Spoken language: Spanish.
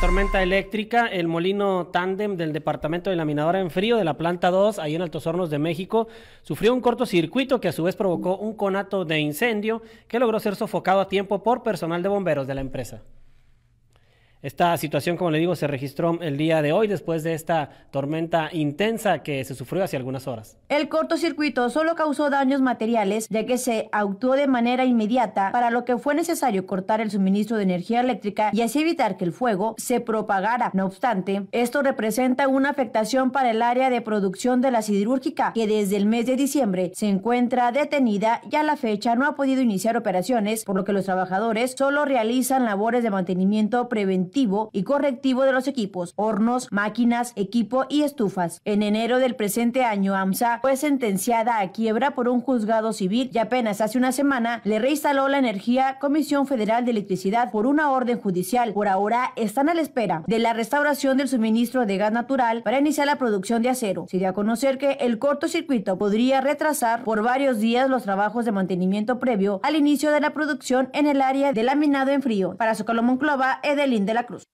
tormenta eléctrica, el molino tándem del departamento de laminadora en frío de la planta 2, ahí en Altos Hornos de México, sufrió un cortocircuito que a su vez provocó un conato de incendio que logró ser sofocado a tiempo por personal de bomberos de la empresa. Esta situación, como le digo, se registró el día de hoy después de esta tormenta intensa que se sufrió hace algunas horas. El cortocircuito solo causó daños materiales ya que se actuó de manera inmediata para lo que fue necesario cortar el suministro de energía eléctrica y así evitar que el fuego se propagara. No obstante, esto representa una afectación para el área de producción de la siderúrgica que desde el mes de diciembre se encuentra detenida y a la fecha no ha podido iniciar operaciones, por lo que los trabajadores solo realizan labores de mantenimiento preventivo y correctivo de los equipos, hornos, máquinas, equipo y estufas. En enero del presente año, AMSA fue sentenciada a quiebra por un juzgado civil y apenas hace una semana le reinstaló la energía Comisión Federal de Electricidad por una orden judicial. Por ahora están a la espera de la restauración del suministro de gas natural para iniciar la producción de acero. Se dio a conocer que el cortocircuito podría retrasar por varios días los trabajos de mantenimiento previo al inicio de la producción en el área de laminado en frío. Para Socalo Monclova, Edelín de la Cruz.